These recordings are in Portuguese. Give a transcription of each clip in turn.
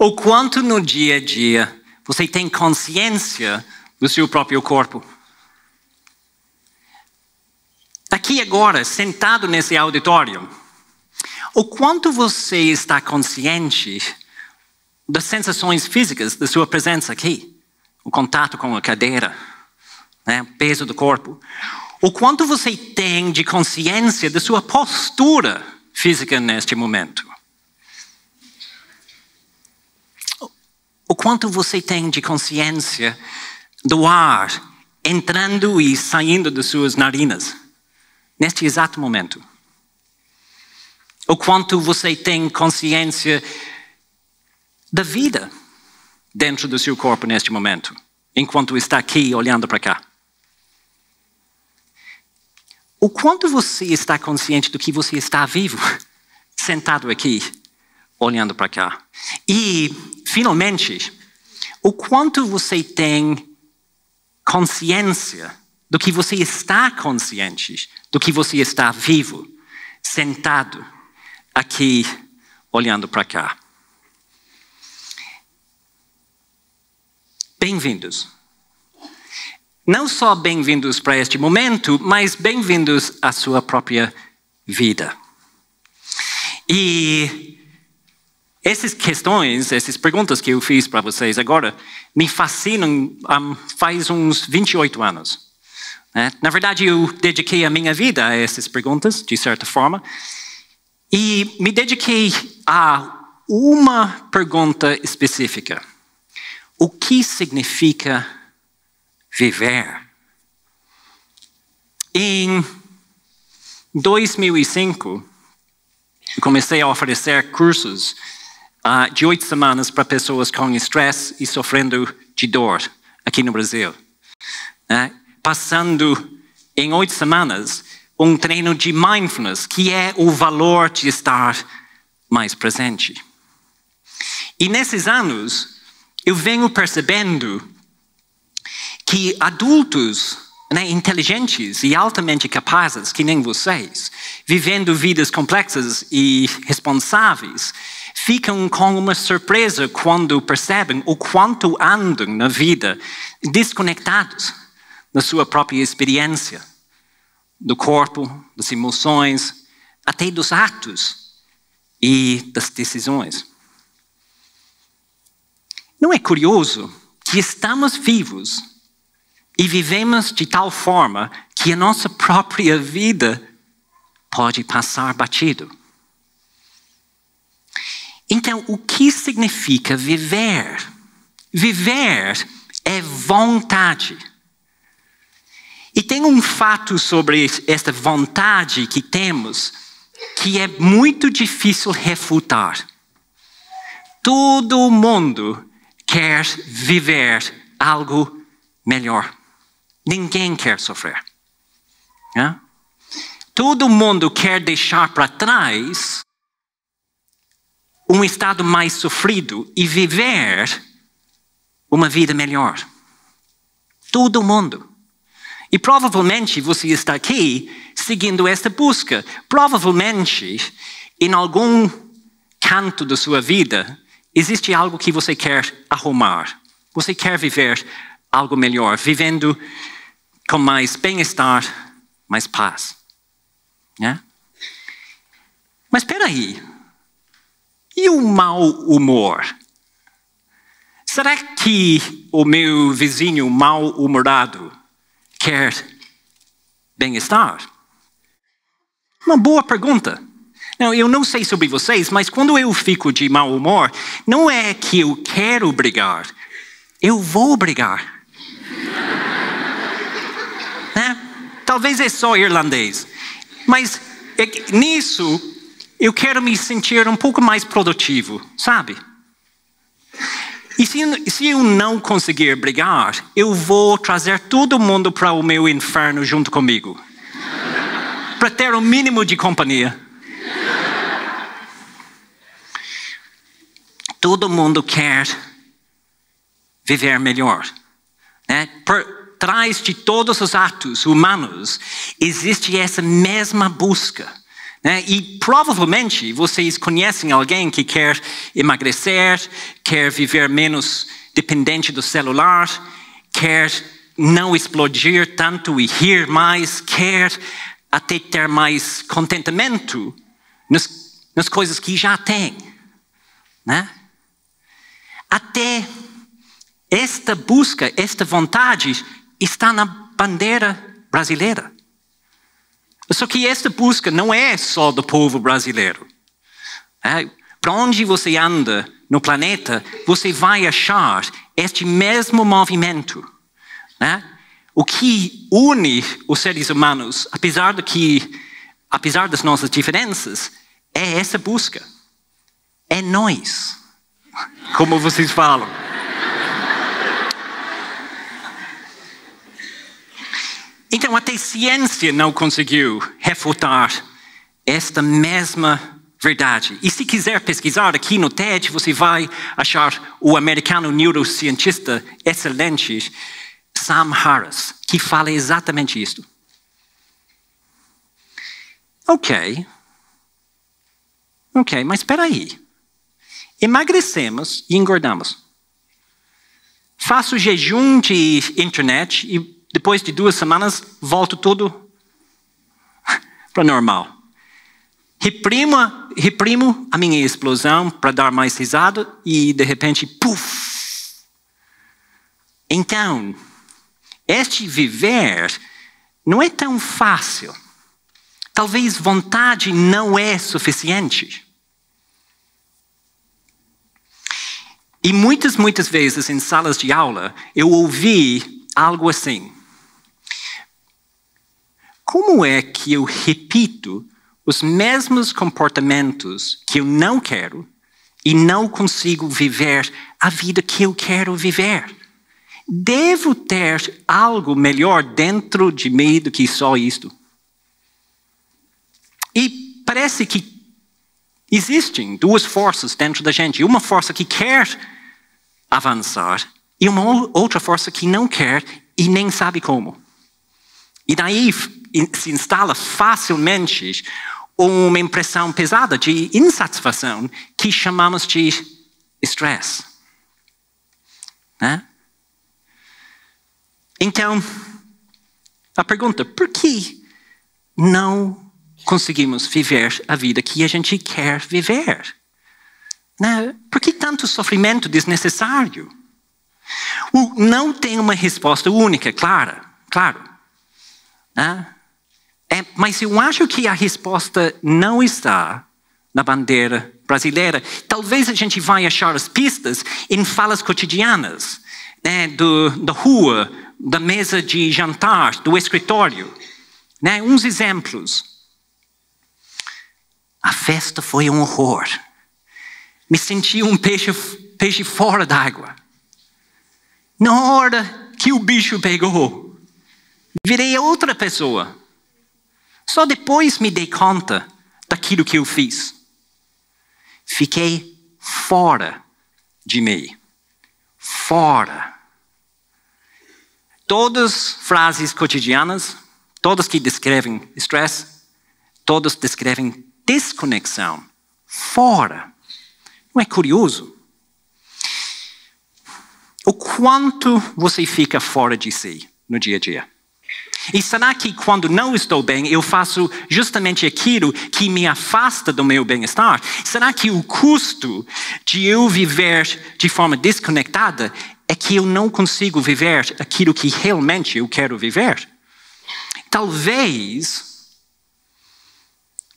O quanto no dia a dia você tem consciência do seu próprio corpo? Tá aqui agora, sentado nesse auditório, o quanto você está consciente das sensações físicas da sua presença aqui? O contato com a cadeira, né? o peso do corpo. O quanto você tem de consciência da sua postura física neste momento? o quanto você tem de consciência do ar entrando e saindo das suas narinas, neste exato momento. O quanto você tem consciência da vida dentro do seu corpo neste momento, enquanto está aqui olhando para cá. O quanto você está consciente do que você está vivo, sentado aqui, olhando para cá. E finalmente, o quanto você tem consciência do que você está consciente, do que você está vivo, sentado aqui, olhando para cá. Bem-vindos. Não só bem-vindos para este momento, mas bem-vindos à sua própria vida. E essas questões, essas perguntas que eu fiz para vocês agora, me fascinam um, faz uns 28 anos. Né? Na verdade, eu dediquei a minha vida a essas perguntas, de certa forma, e me dediquei a uma pergunta específica: O que significa viver? Em 2005, comecei a oferecer cursos uh, de oito semanas para pessoas com estresse e sofrendo de dor aqui no Brasil. Né? Passando em oito semanas um treino de mindfulness, que é o valor de estar mais presente. E nesses anos, eu venho percebendo que adultos né, inteligentes e altamente capazes, que nem vocês, vivendo vidas complexas e responsáveis, ficam com uma surpresa quando percebem o quanto andam na vida desconectados da sua própria experiência, do corpo, das emoções, até dos atos e das decisões. Não é curioso que estamos vivos e vivemos de tal forma que a nossa própria vida pode passar batido? Então, o que significa viver? Viver é vontade. E tem um fato sobre esta vontade que temos que é muito difícil refutar. Todo mundo quer viver algo melhor. Ninguém quer sofrer. Né? Todo mundo quer deixar para trás um estado mais sofrido e viver uma vida melhor. Todo mundo. E provavelmente você está aqui seguindo esta busca. Provavelmente, em algum canto da sua vida, existe algo que você quer arrumar. Você quer viver algo melhor, vivendo com mais bem-estar, mais paz. Né? Mas espera aí, e o mau humor? Será que o meu vizinho mal-humorado quer bem-estar? Uma boa pergunta. Não, eu não sei sobre vocês, mas quando eu fico de mau humor, não é que eu quero brigar, eu vou brigar. né? Talvez é só irlandês, mas é nisso eu quero me sentir um pouco mais produtivo, sabe? E se, se eu não conseguir brigar, eu vou trazer todo mundo para o meu inferno junto comigo. para ter o um mínimo de companhia. todo mundo quer viver melhor. Né? Por trás de todos os atos humanos existe essa mesma busca né? E provavelmente vocês conhecem alguém que quer emagrecer, quer viver menos dependente do celular, quer não explodir tanto e rir mais, quer até ter mais contentamento nas, nas coisas que já tem. Né? Até esta busca, esta vontade está na bandeira brasileira. Só que esta busca não é só do povo brasileiro. É? Para onde você anda no planeta, você vai achar este mesmo movimento. Né? O que une os seres humanos, apesar, de que, apesar das nossas diferenças, é essa busca. É nós, como vocês falam. Então, até ciência não conseguiu refutar esta mesma verdade. E se quiser pesquisar aqui no TED, você vai achar o americano neurocientista excelente Sam Harris, que fala exatamente isso. Ok. Ok, mas espera aí. Emagrecemos e engordamos. Faço jejum de internet e depois de duas semanas, volto tudo para normal. Reprimo, reprimo a minha explosão para dar mais risada e de repente, puf! Então, este viver não é tão fácil. Talvez vontade não é suficiente. E muitas, muitas vezes em salas de aula eu ouvi algo assim como é que eu repito os mesmos comportamentos que eu não quero e não consigo viver a vida que eu quero viver? Devo ter algo melhor dentro de mim do que só isto. E parece que existem duas forças dentro da gente: uma força que quer avançar e uma outra força que não quer e nem sabe como. E daí se instala facilmente uma impressão pesada de insatisfação que chamamos de estresse. Né? Então, a pergunta, por que não conseguimos viver a vida que a gente quer viver? Né? Por que tanto sofrimento desnecessário? não tem uma resposta única, clara, claro. Né? É, mas eu acho que a resposta não está na bandeira brasileira. Talvez a gente vai achar as pistas em falas cotidianas, né, do, da rua, da mesa de jantar, do escritório. Né, uns exemplos. A festa foi um horror. Me senti um peixe, peixe fora d'água. Na hora que o bicho pegou, virei outra pessoa. Só depois me dei conta daquilo que eu fiz. Fiquei fora de mim. Fora. Todas frases cotidianas, todas que descrevem estresse, todas descrevem desconexão. Fora. Não é curioso? O quanto você fica fora de si no dia a dia? E será que quando não estou bem, eu faço justamente aquilo que me afasta do meu bem-estar? Será que o custo de eu viver de forma desconectada é que eu não consigo viver aquilo que realmente eu quero viver? Talvez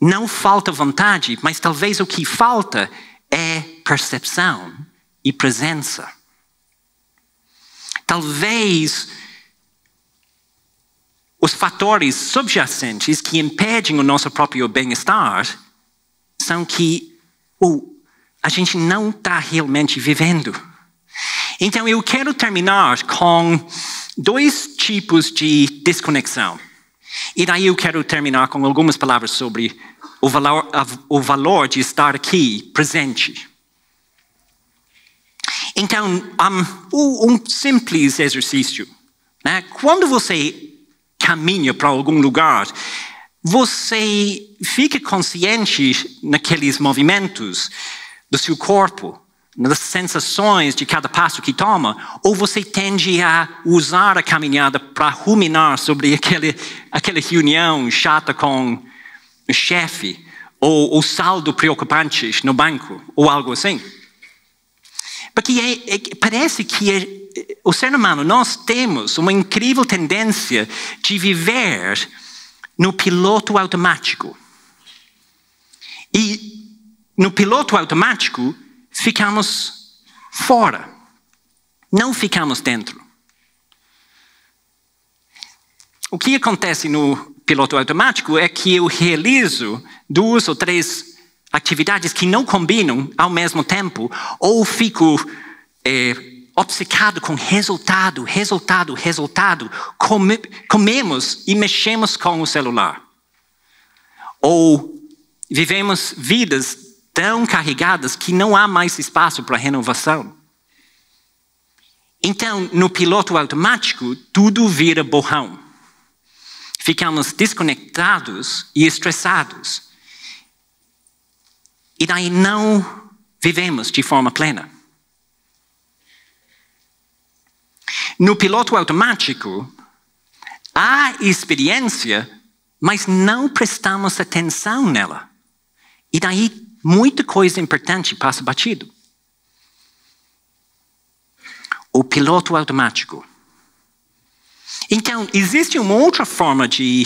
não falta vontade, mas talvez o que falta é percepção e presença. Talvez os fatores subjacentes que impedem o nosso próprio bem-estar são que oh, a gente não está realmente vivendo. Então eu quero terminar com dois tipos de desconexão. E daí eu quero terminar com algumas palavras sobre o valor, o valor de estar aqui presente. Então, um, um simples exercício. Né? Quando você caminho para algum lugar, você fica consciente naqueles movimentos do seu corpo, nas sensações de cada passo que toma, ou você tende a usar a caminhada para ruminar sobre aquele, aquela reunião chata com o chefe, ou o saldo preocupante no banco, ou algo assim. Porque é, é, parece que é o ser humano, nós temos uma incrível tendência de viver no piloto automático. E no piloto automático, ficamos fora, não ficamos dentro. O que acontece no piloto automático é que eu realizo duas ou três atividades que não combinam ao mesmo tempo, ou fico. Eh, obcecado com resultado, resultado, resultado, come, comemos e mexemos com o celular. Ou vivemos vidas tão carregadas que não há mais espaço para renovação. Então, no piloto automático, tudo vira borrão. Ficamos desconectados e estressados. E daí não vivemos de forma plena. No piloto automático, há experiência, mas não prestamos atenção nela. E daí muita coisa importante passa batido. O piloto automático. Então, existe uma outra forma de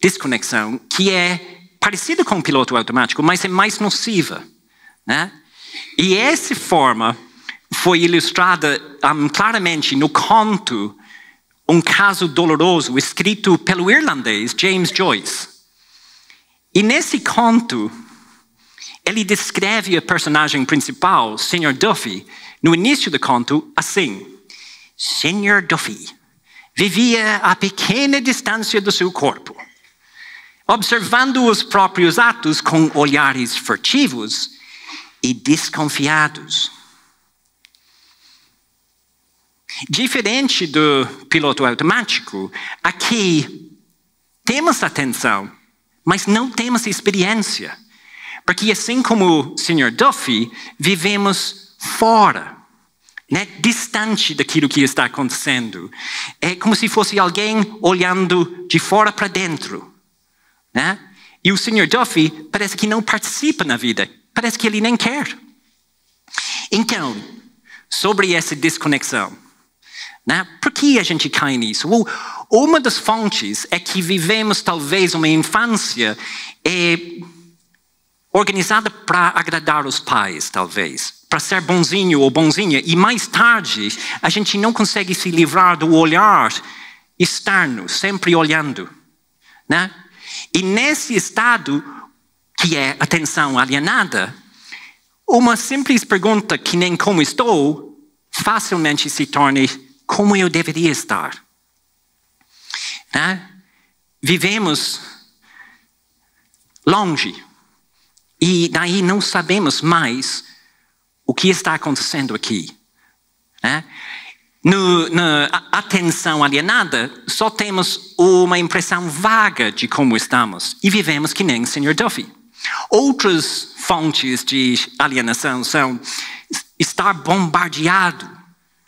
desconexão que é parecida com o piloto automático, mas é mais nociva. Né? E essa forma foi ilustrada um, claramente no conto Um Caso Doloroso, escrito pelo irlandês James Joyce. E nesse conto, ele descreve a personagem principal, Sr. Duffy, no início do conto, assim: Sr. Duffy vivia a pequena distância do seu corpo, observando os próprios atos com olhares furtivos e desconfiados. Diferente do piloto automático, aqui temos atenção, mas não temos experiência. Porque, assim como o Sr. Duffy, vivemos fora, né? distante daquilo que está acontecendo. É como se fosse alguém olhando de fora para dentro. Né? E o Sr. Duffy parece que não participa na vida, parece que ele nem quer. Então, sobre essa desconexão. Né? Por que a gente cai nisso? Well, uma das fontes é que vivemos talvez uma infância eh, organizada para agradar os pais, talvez, para ser bonzinho ou bonzinha, e mais tarde a gente não consegue se livrar do olhar externo, sempre olhando. Né? E nesse estado, que é atenção alienada, uma simples pergunta, que nem como estou, facilmente se torna como eu deveria estar. Né? Vivemos longe e daí não sabemos mais o que está acontecendo aqui. Né? No, na atenção alienada, só temos uma impressão vaga de como estamos e vivemos que nem o Sr. Duffy. Outras fontes de alienação são estar bombardeado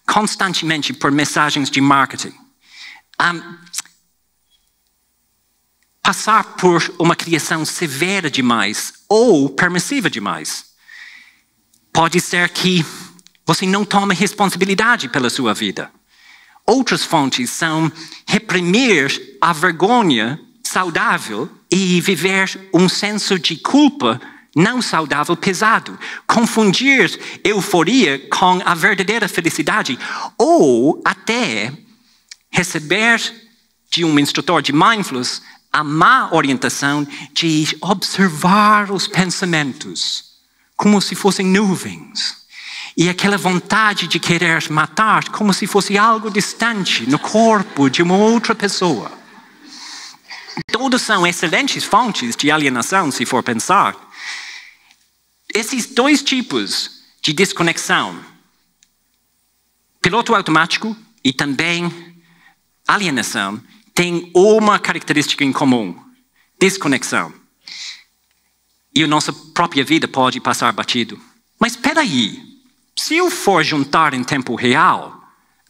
constantemente por mensagens de marketing. Um, passar por uma criação severa demais ou permissiva demais. Pode ser que você não tome responsabilidade pela sua vida. Outras fontes são reprimir a vergonha saudável e viver um senso de culpa não saudável pesado. Confundir euforia com a verdadeira felicidade. Ou até receber de um instrutor de mindfulness a má orientação de observar os pensamentos como se fossem nuvens. E aquela vontade de querer matar como se fosse algo distante no corpo de uma outra pessoa. Todos são excelentes fontes de alienação, se for pensar esses dois tipos de desconexão, piloto automático e também alienação, têm uma característica em comum: desconexão. E a nossa própria vida pode passar batido. Mas espera aí, se eu for juntar em tempo real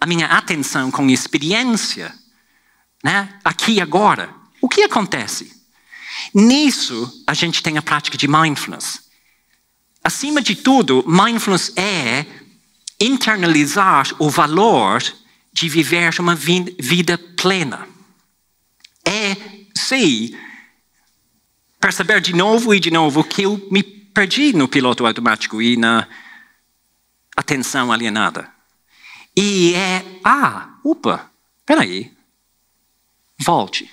a minha atenção com experiência, né, aqui e agora, o que acontece? Nisso, a gente tem a prática de mindfulness acima de tudo, mindfulness é internalizar o valor de viver uma vida plena. É, sim, perceber de novo e de novo que eu me perdi no piloto automático e na atenção alienada. E é, ah, opa, peraí, volte.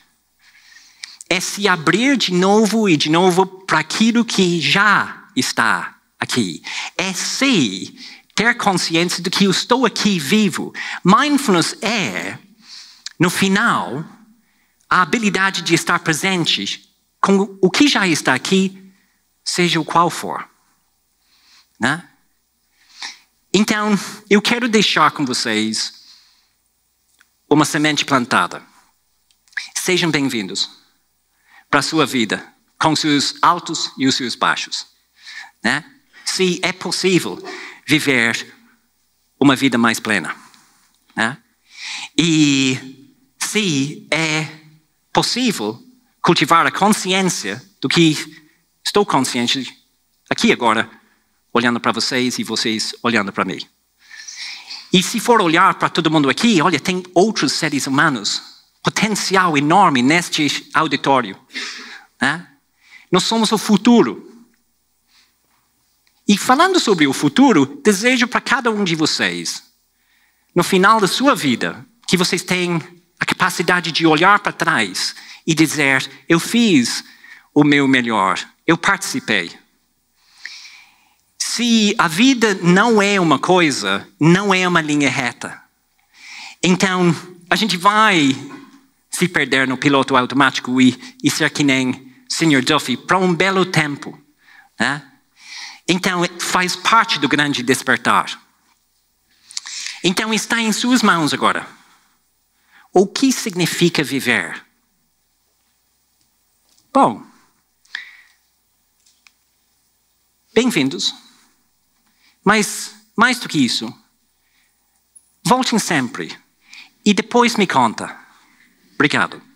É se abrir de novo e de novo para aquilo que já está aqui. É se ter consciência de que eu estou aqui vivo. Mindfulness é, no final, a habilidade de estar presente com o que já está aqui, seja o qual for. Né? Então, eu quero deixar com vocês uma semente plantada. Sejam bem-vindos para a sua vida, com seus altos e os seus baixos. Né? se é possível viver uma vida mais plena. Né? E se é possível cultivar a consciência do que estou consciente aqui agora, olhando para vocês e vocês olhando para mim. E se for olhar para todo mundo aqui, olha, tem outros seres humanos, potencial enorme neste auditório. Né? Nós somos o futuro e falando sobre o futuro, desejo para cada um de vocês, no final da sua vida, que vocês tenham a capacidade de olhar para trás e dizer: eu fiz o meu melhor, eu participei. Se a vida não é uma coisa, não é uma linha reta. Então, a gente vai se perder no piloto automático e, e ser que nem Sr. Duffy para um belo tempo. Né? Então, faz parte do grande despertar. Então, está em suas mãos agora. O que significa viver? Bom, bem-vindos. Mas, mais do que isso, voltem sempre e depois me conta. Obrigado.